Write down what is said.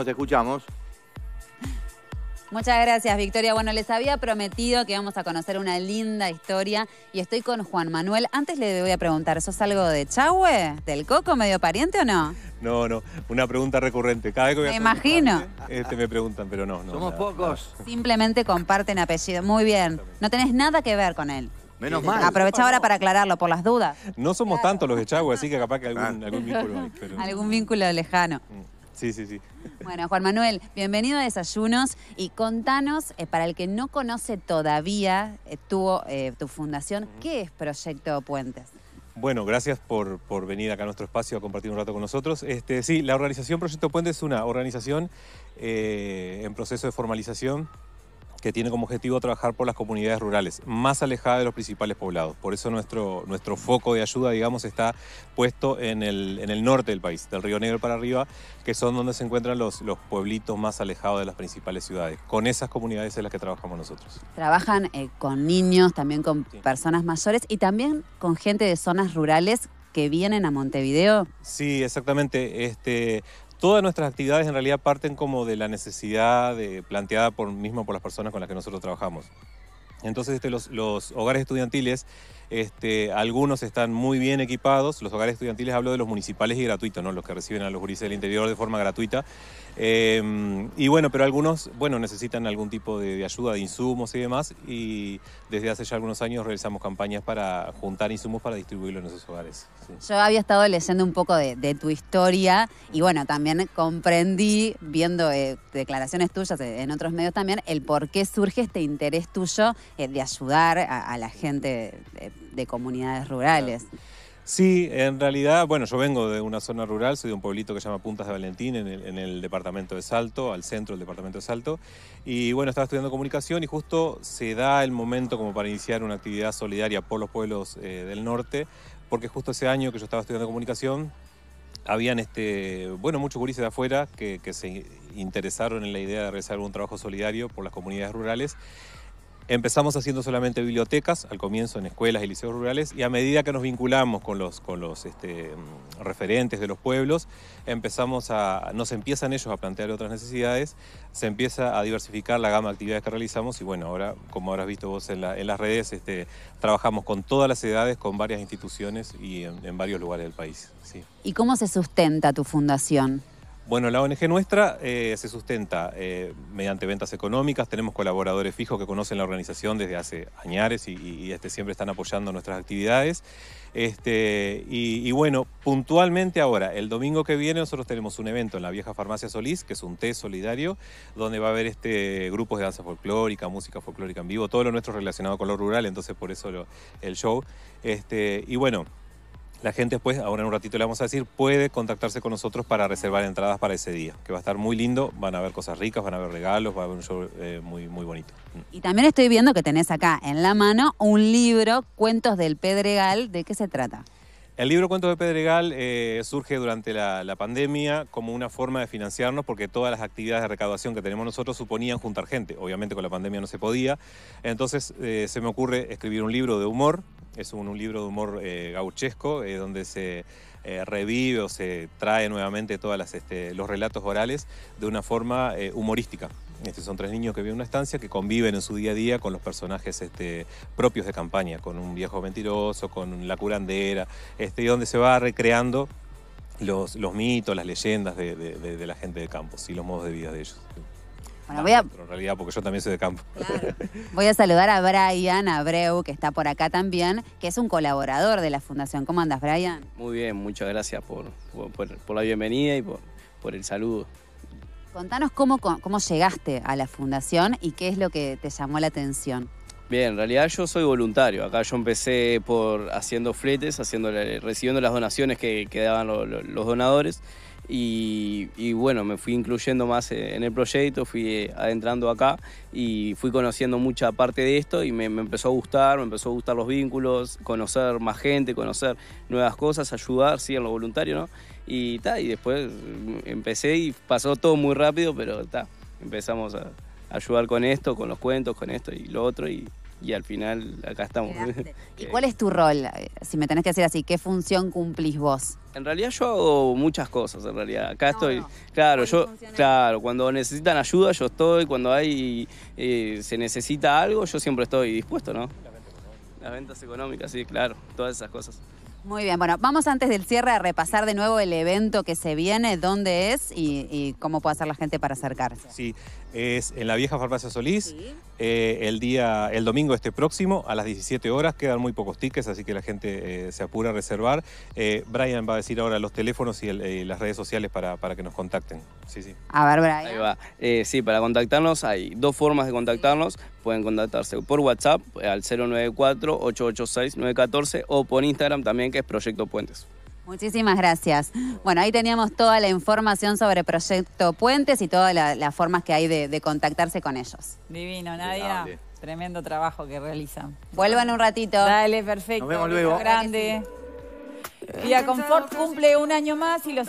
Nos escuchamos. Muchas gracias, Victoria. Bueno, les había prometido que íbamos a conocer una linda historia y estoy con Juan Manuel. Antes le voy a preguntar, ¿sos algo de Chahue? ¿Del Coco, medio pariente o no? No, no, una pregunta recurrente. Cada vez que voy a Me imagino. Eh, este me preguntan, pero no, no. Somos pocos. Simplemente comparten apellido. Muy bien. No tenés nada que ver con él. Menos eh, mal. Aprovecha ahora para aclararlo, por las dudas. No somos tanto tantos los de Chahue así que capaz que algún, ah. algún vínculo Algún vínculo lejano. Mm. Sí, sí, sí. Bueno, Juan Manuel, bienvenido a Desayunos y contanos, eh, para el que no conoce todavía eh, eh, tu, fundación, ¿qué es Proyecto Puentes? Bueno, gracias por, venir acá a nuestro espacio a compartir un rato con nosotros. Este, sí, la organización Proyecto Puentes es una organización en proceso de formalización que tiene como objetivo trabajar por las comunidades rurales, más alejadas de los principales poblados. Por eso nuestro, nuestro foco de ayuda, digamos, está puesto en el, en el norte del país, del Río Negro para arriba, que son donde se encuentran los, los pueblitos más alejados de las principales ciudades. Con esas comunidades es las que trabajamos nosotros. Trabajan eh, con niños, también con personas mayores y también con gente de zonas rurales que vienen a Montevideo? Sí, exactamente. Este, todas nuestras actividades en realidad parten como de la necesidad de, planteada por, mismo por las personas con las que nosotros trabajamos. Entonces este, los, hogares estudiantiles, este, algunos están muy bien equipados, los hogares estudiantiles hablo de los municipales y gratuitos, ¿no? los que reciben a los juristas del interior de forma gratuita, Em, y bueno, pero algunos, bueno, necesitan algún tipo de, ayuda, de insumos y demás, y desde hace ya algunos años realizamos campañas para juntar insumos para distribuirlo en esos hogares. Yo había estado leyendo un poco de, tu historia y bueno, también comprendí, viendo eh, declaraciones tuyas en otros medios también, el por qué surge este interés tuyo eh, de ayudar a, la gente de, comunidades rurales. Sí, en realidad, bueno, yo vengo de una zona rural, soy de un pueblito que se llama Puntas de Valentín, en el, departamento de Salto, al centro del departamento de Salto. Y bueno, estaba estudiando comunicación y justo se da el momento como para iniciar una actividad solidaria por los pueblos eh, del norte, porque justo ese año que yo estaba estudiando comunicación, habían este, bueno, muchos gurises de afuera que, que, se interesaron en la idea de realizar un trabajo solidario por las comunidades rurales Empezamos haciendo solamente bibliotecas, al comienzo en escuelas y liceos rurales, y a medida que nos vinculamos con los, con los este, mm, referentes de los pueblos, empezamos a, nos empiezan ellos a plantear otras necesidades, se empieza a diversificar la gama de actividades que realizamos y bueno, ahora, como habrás visto vos en, las redes, este, trabajamos con todas las edades, con varias instituciones y en, varios lugares del país. ¿Y cómo se sustenta tu fundación? Bueno, la ONG nuestra eh, se sustenta eh, mediante ventas económicas, tenemos colaboradores fijos que conocen la organización desde hace años y, este, siempre están apoyando nuestras actividades. Este, y, bueno, puntualmente ahora, el domingo que viene nosotros tenemos un evento en la vieja farmacia Solís, que es un té solidario, donde va a haber este, grupos de danza folclórica, música folclórica en vivo, todo lo nuestro relacionado con lo rural, entonces por eso el show. Este, y bueno, la gente después, pues, ahora en un ratito le vamos a decir, puede contactarse con nosotros para reservar entradas para ese día, que va a estar muy lindo, van a haber cosas ricas, van a haber regalos, va a haber un show eh, muy, muy bonito. Y también estoy viendo que tenés acá en la mano un libro, Cuentos del Pedregal, ¿de qué se trata? El libro Cuentos del Pedregal eh, surge durante la, pandemia como una forma de financiarnos porque todas las actividades de recaudación que tenemos nosotros suponían juntar gente. Obviamente con la pandemia no se podía. Entonces eh, se me ocurre escribir un libro de humor es un, libro de humor eh, gauchesco eh, donde se eh, revive o se trae nuevamente todos este, los relatos orales de una forma humorística. Estos son tres niños que viven en una estancia que conviven en su día a día con los personajes este, propios de campaña, con un viejo mentiroso, con la curandera, este, donde se va recreando los, mitos, las leyendas de, la gente de campo y los modos de vida de ellos voy a... En realidad, porque yo también soy de campo. Voy a saludar a Brian Abreu, que está por acá también, que es un colaborador de la Fundación. ¿Cómo andas, Brian? Muy bien, muchas gracias por, por, la bienvenida y por, por el saludo. Contanos cómo, llegaste a la Fundación y qué es lo que te llamó la atención. Bien, en realidad yo soy voluntario. Acá yo empecé por haciendo fletes, haciendo, recibiendo las donaciones que, daban los donadores. Y, bueno, me fui incluyendo más eh, en el proyecto, fui eh, adentrando acá y fui conociendo mucha parte de esto y me, empezó a gustar, me empezó a gustar los vínculos, conocer más gente, conocer nuevas cosas, ayudar, sí, en lo voluntario, ¿no? Y ta, y después mm, empecé y pasó todo muy rápido, pero ta, empezamos a ayudar con esto, con los cuentos, con esto y lo otro y y al final acá estamos. ¿Y cuál es tu rol? Si me tenés que decir así, ¿qué función cumplís vos? En realidad yo hago muchas cosas, en realidad. Acá estoy, claro, yo, claro, cuando necesitan ayuda yo estoy, cuando hay, eh, se necesita algo, yo siempre estoy dispuesto, ¿no? Las ventas económicas, sí, claro, todas esas cosas. Muy bien, bueno, vamos antes del cierre a repasar de nuevo el evento que se viene, dónde es y, cómo puede hacer la gente para acercarse. Sí, es en la vieja farmacia Solís, eh, el día, el domingo este próximo a las 17 horas, quedan muy pocos tickets, así que la gente eh, se apura a reservar. Eh, Brian va a decir ahora los teléfonos y, las redes sociales para, que nos contacten. Sí, sí. A ver, Brian. Ahí va. sí, para contactarnos hay dos formas de contactarnos pueden contactarse por WhatsApp al 094-886-914 o por Instagram también que es Proyecto Puentes. Muchísimas gracias. Bueno, ahí teníamos toda la información sobre Proyecto Puentes y todas las formas que hay de, contactarse con ellos. Divino, Nadia. Tremendo trabajo que realizan. Vuelvan un ratito. Dale, perfecto. Nos vemos luego. Grande. Y a Confort cumple un año más y los